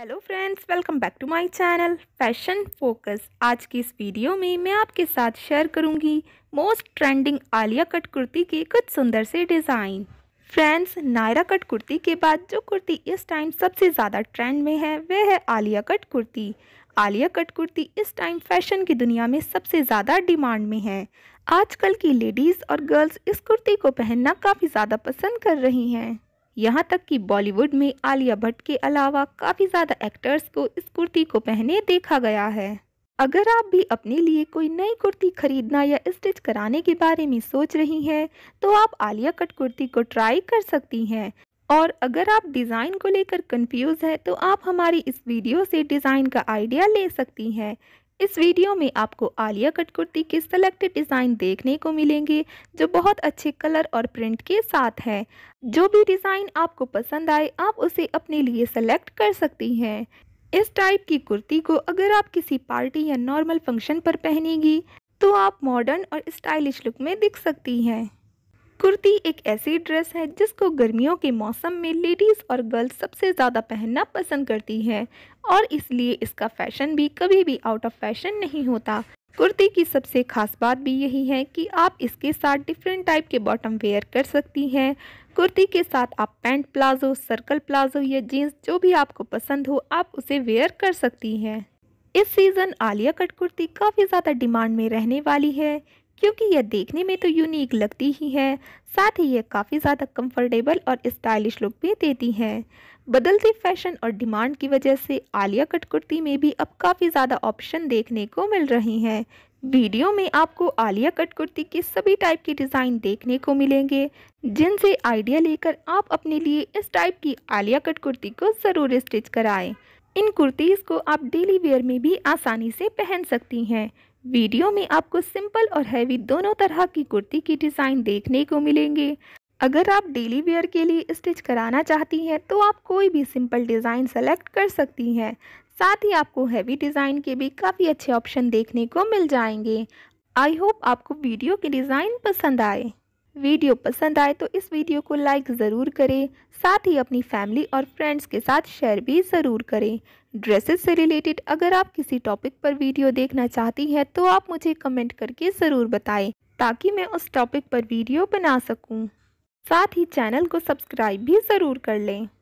Hello friends welcome back to my channel fashion focus आज की इस वीडियो में मैं आपके साथ शेयर करूंगी most trending Alia cut kurti के कुछ सुंदर से design friends Naira cut kurti के बाद जो कुर्ती इस टाइम सबसे ज़्यादा ट्रेंड में है वह है आलिया कट कुर्ती आलिया कट कुर्ती इस टाइम फैशन की दुनिया में सबसे ज़्यादा डिमांड में है आजकल की लेडीज़ और गर्ल्स इस कुर्ती को पहनना काफ़ी ज़्यादा पसंद कर रही हैं यहाँ तक कि बॉलीवुड में आलिया भट्ट के अलावा काफ़ी ज़्यादा एक्टर्स को इस कुर्ती को पहने देखा गया है अगर आप भी अपने लिए कोई नई कुर्ती खरीदना या स्टिच कराने के बारे में सोच रही हैं तो आप आलिया कट कुर्ती को ट्राई कर सकती हैं और अगर आप डिज़ाइन को लेकर कंफ्यूज हैं तो आप हमारी इस वीडियो से डिज़ाइन का आइडिया ले सकती हैं इस वीडियो में आपको आलिया कट कुर्ती के सेलेक्टेड डिज़ाइन देखने को मिलेंगे जो बहुत अच्छे कलर और प्रिंट के साथ हैं जो भी डिज़ाइन आपको पसंद आए आप उसे अपने लिए सेलेक्ट कर सकती हैं इस टाइप की कुर्ती को अगर आप किसी पार्टी या नॉर्मल फंक्शन पर पहनेगी तो आप मॉडर्न और स्टाइलिश लुक में दिख सकती हैं कुर्ती एक ऐसी ड्रेस है जिसको गर्मियों के मौसम में लेडीज़ और गर्ल्स सबसे ज़्यादा पहनना पसंद करती हैं और इसलिए इसका फैशन भी कभी भी आउट ऑफ फैशन नहीं होता कुर्ती की सबसे खास बात भी यही है कि आप इसके साथ डिफरेंट टाइप के बॉटम वेयर कर सकती हैं कुर्ती के साथ आप पैंट प्लाजो सर्कल प्लाजो या जीन्स जो भी आपको पसंद हो आप उसे वेयर कर सकती हैं इस सीज़न आलिया कट कुर्ती काफ़ी ज़्यादा डिमांड में रहने वाली है क्योंकि यह देखने में तो यूनिक लगती ही है साथ ही यह काफ़ी ज़्यादा कंफर्टेबल और स्टाइलिश लुक भी देती हैं बदलती फैशन और डिमांड की वजह से आलिया कट कुर्ती में भी अब काफ़ी ज़्यादा ऑप्शन देखने को मिल रहे हैं वीडियो में आपको आलिया कट कुर्ती के सभी टाइप के डिज़ाइन देखने को मिलेंगे जिनसे आइडिया लेकर आप अपने लिए इस टाइप की आलिया कट कुर्ती को ज़रूर स्टिच कराएं इन कुर्तीज़ को आप डेली वेयर में भी आसानी से पहन सकती हैं वीडियो में आपको सिंपल और हैवी दोनों तरह की कुर्ती की डिज़ाइन देखने को मिलेंगे अगर आप डेली वेयर के लिए स्टिच कराना चाहती हैं तो आप कोई भी सिंपल डिज़ाइन सेलेक्ट कर सकती हैं साथ ही आपको हैवी डिज़ाइन के भी काफ़ी अच्छे ऑप्शन देखने को मिल जाएंगे आई होप आपको वीडियो के डिज़ाइन पसंद आए वीडियो पसंद आए तो इस वीडियो को लाइक ज़रूर करें साथ ही अपनी फैमिली और फ्रेंड्स के साथ शेयर भी ज़रूर करें ड्रेसेस से रिलेटेड अगर आप किसी टॉपिक पर वीडियो देखना चाहती हैं तो आप मुझे कमेंट करके ज़रूर बताएं ताकि मैं उस टॉपिक पर वीडियो बना सकूं। साथ ही चैनल को सब्सक्राइब भी ज़रूर कर लें